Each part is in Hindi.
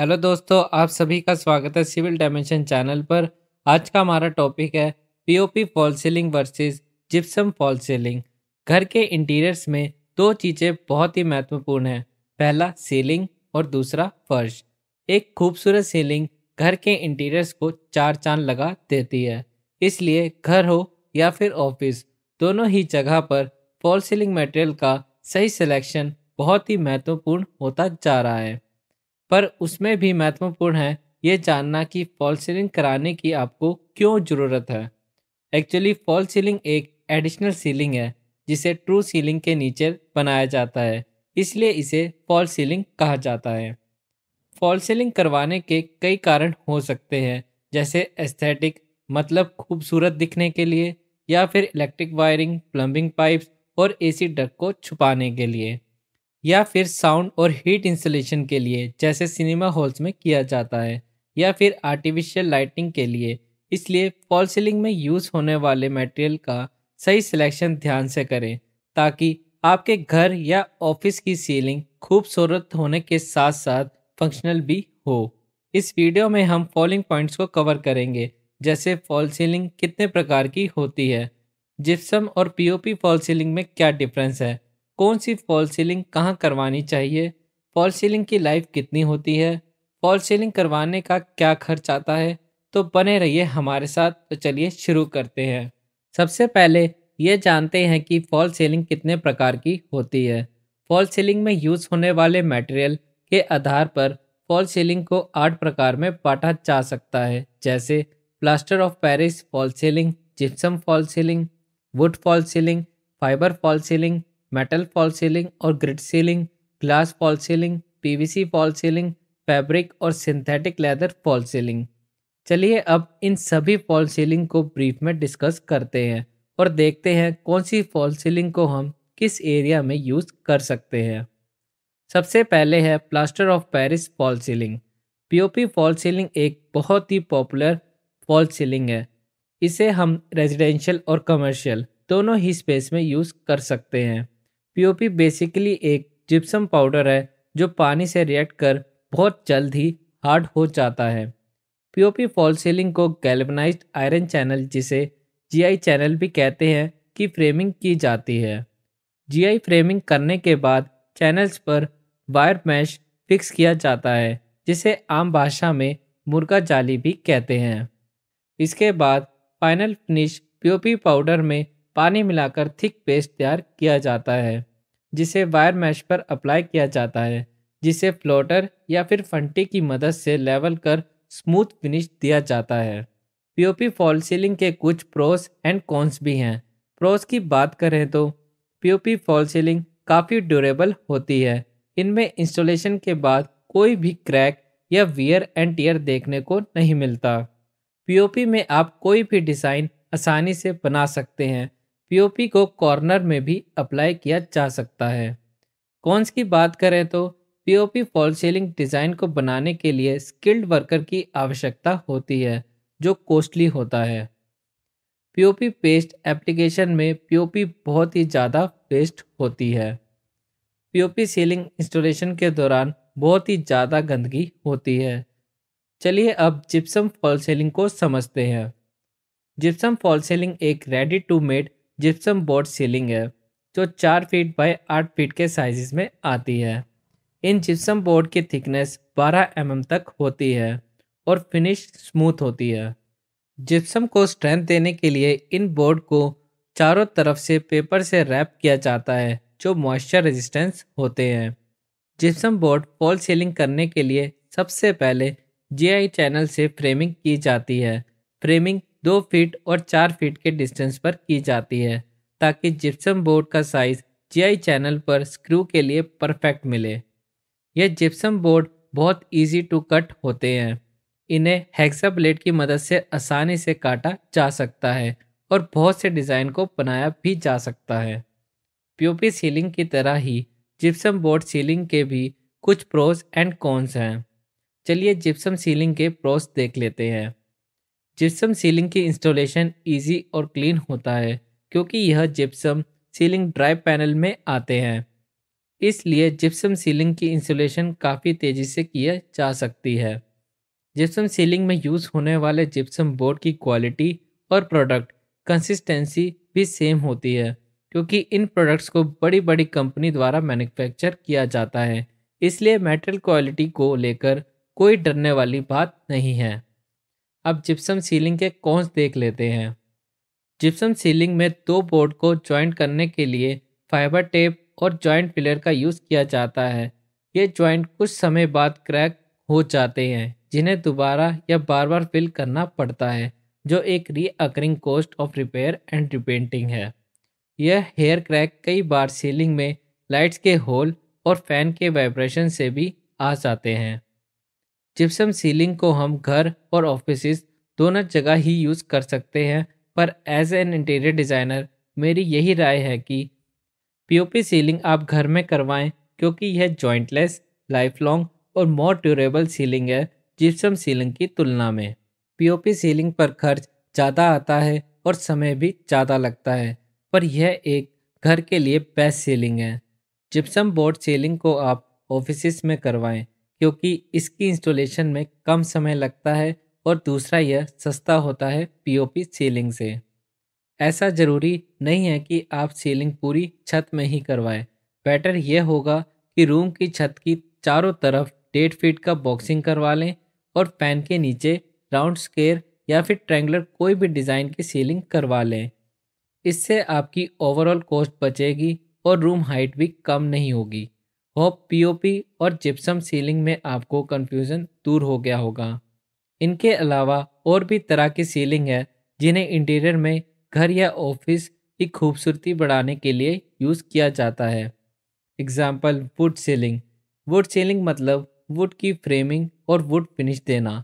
हेलो दोस्तों आप सभी का स्वागत है सिविल डायमेंशन चैनल पर आज का हमारा टॉपिक है POP fall ceiling versus gypsum fall ceiling घर के इंटीरियर्स में दो चीज़ें बहुत ही महत्वपूर्ण हैं पहला सीलिंग और दूसरा फर्श एक खूबसूरत सीलिंग घर के इंटीरियर्स को चार चांद लगा देती है इसलिए घर हो या फिर ऑफिस दोनों ही जगह पर फॉल सीलिंग मटेरियल का सही सिलेक्शन बहुत ही महत्वपूर्ण होता जा रहा है पर उसमें भी महत्वपूर्ण है ये जानना कि फॉल सीलिंग कराने की आपको क्यों ज़रूरत है एक्चुअली फॉल सीलिंग एक एडिशनल सीलिंग है जिसे ट्रू सीलिंग के नीचे बनाया जाता है इसलिए इसे फॉल सीलिंग कहा जाता है फॉल सीलिंग करवाने के कई कारण हो सकते हैं जैसे एस्थेटिक मतलब खूबसूरत दिखने के लिए या फिर इलेक्ट्रिक वायरिंग प्लम्बिंग पाइप्स और एसी डक को छुपाने के लिए या फिर साउंड और हीट इंसुलेशन के लिए जैसे सिनेमा हॉल्स में किया जाता है या फिर आर्टिफिशियल लाइटिंग के लिए इसलिए फॉल सीलिंग में यूज़ होने वाले मटेरियल का सही सिलेक्शन ध्यान से करें ताकि आपके घर या ऑफिस की सीलिंग खूबसूरत होने के साथ साथ फंक्शनल भी हो इस वीडियो में हम फॉलिंग पॉइंट्स को कवर करेंगे जैसे फॉल सीलिंग कितने प्रकार की होती है जिप्सम और पीओपी फॉल सीलिंग में क्या डिफरेंस है कौन सी फॉल सीलिंग कहाँ करवानी चाहिए फॉल सीलिंग की लाइफ कितनी होती है फॉल सीलिंग करवाने का क्या खर्च आता है तो बने रहिए हमारे साथ तो चलिए शुरू करते हैं सबसे पहले ये जानते हैं कि फॉल सीलिंग कितने प्रकार की होती है फॉल सीलिंग में यूज़ होने वाले मटेरियल के आधार पर फॉल सीलिंग को आठ प्रकार में बांटा जा सकता है जैसे plaster of Paris fall ceiling gypsum fall ceiling wood fall ceiling fibre fall ceiling metal fall ceiling और grid ceiling glass fall ceiling PVC fall ceiling fabric और सिंथेटिक लेदर फॉल सीलिंग चलिए अब इन सभी फॉल सीलिंग को ब्रीफ में डिस्कस करते हैं और देखते हैं कौन सी फॉल सीलिंग को हम किस एरिया में यूज़ कर सकते हैं सबसे पहले है plaster of Paris fall ceiling POP fall ceiling एक बहुत ही पॉपुलर फॉल सीलिंग है इसे हम रेजिडेंशियल और कमर्शियल दोनों ही स्पेस में यूज़ कर सकते हैं पीओपी बेसिकली एक जिप्सम पाउडर है जो पानी से रिएक्ट कर बहुत जल्द ही हार्ड हो जाता है पीओपी फॉल सीलिंग को गैल्वनाइज्ड आयरन चैनल जिसे जीआई चैनल भी कहते हैं की फ्रेमिंग की जाती है जीआई फ्रेमिंग करने के बाद चैनल्स पर वायर मैश फिक्स किया जाता है जिसे आम भाषा में मुर्गा जाली भी कहते हैं इसके बाद फाइनल फिनिश पीओपी पाउडर में पानी मिलाकर थिक पेस्ट तैयार किया जाता है जिसे वायर मैश पर अप्लाई किया जाता है जिसे फ्लोटर या फिर फंटे की मदद से लेवल कर स्मूथ फिनिश दिया जाता है पीओपी फॉल सीलिंग के कुछ प्रोस एंड कॉन्स भी हैं प्रोस की बात करें तो पीओपी फॉल सीलिंग काफ़ी ड्यूरेबल होती है इनमें इंस्टॉलेशन के बाद कोई भी क्रैक या वियर एंड टीयर देखने को नहीं मिलता पीओपी में आप कोई भी डिज़ाइन आसानी से बना सकते हैं पीओपी को कॉर्नर में भी अप्लाई किया जा सकता है कॉन्स की बात करें तो पीओपी फॉल सीलिंग डिज़ाइन को बनाने के लिए स्किल्ड वर्कर की आवश्यकता होती है जो कॉस्टली होता है पीओपी पेस्ट एप्लीकेशन में पीओपी बहुत ही ज़्यादा वेस्ट होती है पीओपी सीलिंग इंस्टॉलेशन के दौरान बहुत ही ज़्यादा गंदगी होती है चलिए अब जिप्सम फॉल सेलिंग को समझते हैं जिप्सम फॉल सेलिंग एक ready to made gypsum board ceiling है जो चार फीट बाय आठ फीट के साइज़ में आती है इन जिप्सम बोर्ड की थिकनेस 12 एम तक होती है और फिनिश स्मूथ होती है जिप्सम को स्ट्रेंथ देने के लिए इन बोर्ड को चारों तरफ से पेपर से रैप किया जाता है जो मॉइस्चर रेजिस्टेंस होते हैं जिप्सम बोर्ड फॉल सीलिंग करने के लिए सबसे पहले जीआई चैनल से फ्रेमिंग की जाती है फ्रेमिंग दो फीट और चार फीट के डिस्टेंस पर की जाती है ताकि जिप्सम बोर्ड का साइज़ जीआई चैनल पर स्क्रू के लिए परफेक्ट मिले यह जिप्सम बोर्ड बहुत इजी टू कट होते हैं इन्हें हेक्सा ब्लेड की मदद से आसानी से काटा जा सकता है और बहुत से डिज़ाइन को बनाया भी जा सकता है पीओपी सीलिंग की तरह ही जिप्सम बोर्ड सीलिंग के भी कुछ प्रोस एंड कॉन्स हैं चलिए जिप्सम सीलिंग के प्रोस देख लेते हैं जिप्सम सीलिंग की इंस्टॉलेशन इजी और क्लीन होता है क्योंकि यह जिप्सम सीलिंग ड्राई पैनल में आते हैं इसलिए जिप्सम सीलिंग की इंस्टॉलेशन काफ़ी तेज़ी से किया जा सकती है जिप्सम सीलिंग में यूज़ होने वाले जिप्सम बोर्ड की क्वालिटी और प्रोडक्ट कंसिस्टेंसी भी सेम होती है क्योंकि इन प्रोडक्ट्स को बड़ी बड़ी कंपनी द्वारा मैन्युफैक्चर किया जाता है इसलिए मेटल क्वालिटी को लेकर कोई डरने वाली बात नहीं है अब जिप्सम सीलिंग के कोन्स देख लेते हैं जिप्सम सीलिंग में दो बोर्ड को ज्वाइंट करने के लिए फाइबर टेप और ज्वाइंट पिलर का यूज़ किया जाता है ये ज्वाइंट कुछ समय बाद क्रैक हो जाते हैं जिन्हें दोबारा या बार बार फिल करना पड़ता है जो एक recurring cost of repair and repainting है यह हेयर क्रैक कई बार सीलिंग में लाइट्स के होल और फैन के वाइब्रेशन से भी आ जाते हैं जिप्सम सीलिंग को हम घर और ऑफिस दोनों जगह ही यूज़ कर सकते हैं पर एज एन इंटीरियर डिज़ाइनर मेरी यही राय है कि पीओपी सीलिंग आप घर में करवाएं क्योंकि यह जॉइंटलेस लाइफ लॉन्ग और मोर ड्यूरेबल सीलिंग है जिप्सम सीलिंग की तुलना में पीओपी सीलिंग पर खर्च ज़्यादा आता है और समय भी ज़्यादा लगता है पर यह एक घर के लिए बेस्ट सीलिंग है जिप्सम बोर्ड सीलिंग को आप ऑफिस में करवाएं क्योंकि इसकी इंस्टॉलेशन में कम समय लगता है और दूसरा यह सस्ता होता है पीओपी सीलिंग से ऐसा ज़रूरी नहीं है कि आप सीलिंग पूरी छत में ही करवाएं बेटर यह होगा कि रूम की छत की चारों तरफ डेढ़ फीट का बॉक्सिंग करवा लें और फैन के नीचे राउंड स्केयर या फिर ट्रेंगुलर कोई भी डिज़ाइन की सीलिंग करवा लें इससे आपकी ओवरऑल कॉस्ट बचेगी और रूम हाइट भी कम नहीं होगी होप पीओपी और जिप्सम सीलिंग में आपको कन्फ्यूज़न दूर हो गया होगा इनके अलावा और भी तरह की सीलिंग है जिन्हें इंटीरियर में घर या ऑफिस की खूबसूरती बढ़ाने के लिए यूज़ किया जाता है example wood ceiling wood ceiling मतलब वुड की फ्रेमिंग और वुड फिनिश देना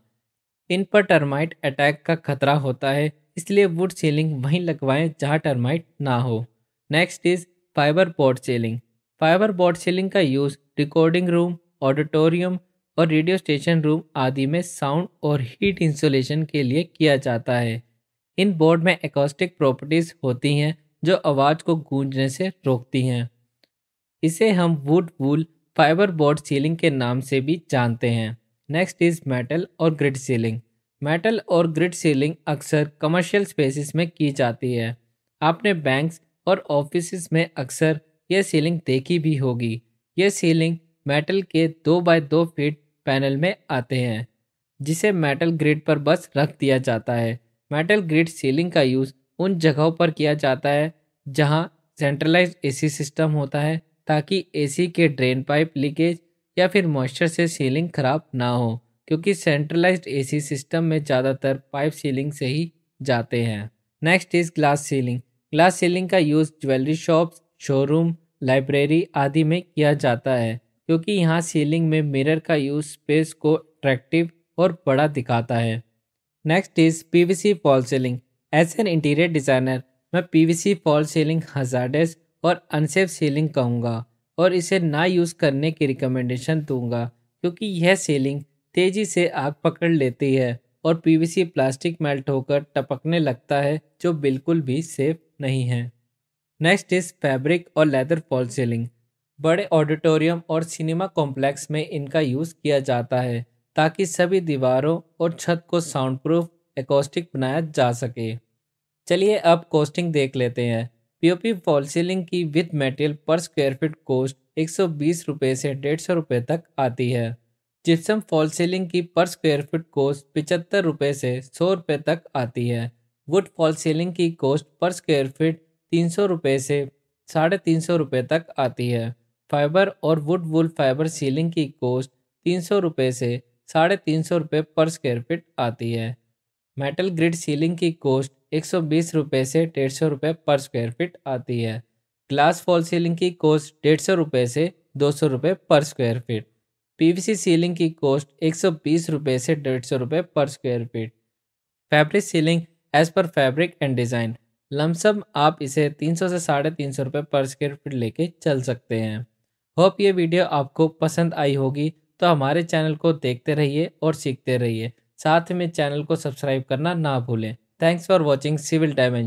इन पर टर्माइट अटैक का खतरा होता है इसलिए वुड सीलिंग वहीं लगवाएं जहां टर्माइट ना हो next is fibre board ceiling fibre board ceiling का यूज़ रिकॉर्डिंग रूम ऑडिटोरियम और रेडियो स्टेशन रूम आदि में साउंड और हीट इंसुलेशन के लिए किया जाता है इन बोर्ड में एकॉस्टिक प्रॉपर्टीज़ होती हैं जो आवाज़ को गूंजने से रोकती हैं इसे हम wood wool fibre board ceiling के नाम से भी जानते हैं नेक्स्ट इज़ मेटल और ग्रिड सीलिंग मेटल और ग्रिड सीलिंग अक्सर कमर्शियल स्पेसिस में की जाती है आपने बैंक्स और ऑफिस में अक्सर यह सीलिंग देखी भी होगी ये सीलिंग मेटल के दो बाय दो फीट पैनल में आते हैं जिसे मेटल ग्रिड पर बस रख दिया जाता है मेटल ग्रिड सीलिंग का यूज़ उन जगहों पर किया जाता है जहां सेंट्रलाइज एसी सिस्टम होता है ताकि एसी के ड्रेन पाइप लीकेज या फिर मॉइस्चर से सीलिंग खराब ना हो क्योंकि सेंट्रलाइज्ड एसी सिस्टम में ज़्यादातर पाइप सीलिंग से ही जाते हैं next is glass ceiling glass ceiling का use jewellery shops showroom library आदि में किया जाता है क्योंकि यहाँ सीलिंग में मिरर का यूज स्पेस को अट्रैक्टिव और बड़ा दिखाता है next is PVC fall ceiling as an interior designer मैं पीवीसी फॉल सीलिंग हजारडेस और अनसेफ सीलिंग कहूँगा और इसे ना यूज़ करने की रिकमेंडेशन दूंगा क्योंकि यह सीलिंग तेज़ी से आग पकड़ लेती है और पीवीसी प्लास्टिक मेल्ट होकर टपकने लगता है जो बिल्कुल भी सेफ नहीं है नेक्स्ट इज फैब्रिक और लेदर फॉल सीलिंग बड़े ऑडिटोरियम और सिनेमा कॉम्प्लेक्स में इनका यूज़ किया जाता है ताकि सभी दीवारों और छत को साउंड प्रूफ एकोस्टिक बनाया जा सके चलिए अब कॉस्टिंग देख लेते हैं पीओपी फॉल सीलिंग की with material per square feet cost एक सौ बीस रुपये से डेढ़ सौ रुपये तक आती है जिप्सम फॉल सीलिंग की पर स्क्वायर फीट कॉस्ट पिचहत्तर रुपये से सौ रुपये तक आती है वुड फॉल सीलिंग की कॉस्ट पर स्क्वायर फीट तीन सौ रुपये से साढ़े तीन सौ रुपये तक आती है फाइबर और वुड वुल फाइबर सीलिंग की कोस्ट तीन सौ रुपये से साढ़े तीन सौ रुपये पर स्क्वायर फिट आती है मेटल ग्रिड सीलिंग की कोस्ट एक सौ बीस रुपये से डेढ़ सौ रुपये पर स्क्वायर फिट आती है ग्लास फॉल सीलिंग की कोस्ट डेढ़ सौ रुपये से दो सौ रुपये पर स्क्वायर वी पीवीसी सीलिंग की कोस्ट एक सौ बीस रुपये से डेढ़ सौ रुपये per square feet fabric ceiling as per fabric and design lump sum आप इसे 300 से साढ़े तीन सौ रुपये पर स्क्वेयर फीट लेके चल सकते हैं होप ये वीडियो आपको पसंद आई होगी तो हमारे चैनल को देखते रहिए और सीखते रहिए साथ में चैनल को सब्सक्राइब करना ना भूलें thanks for watching civil dimension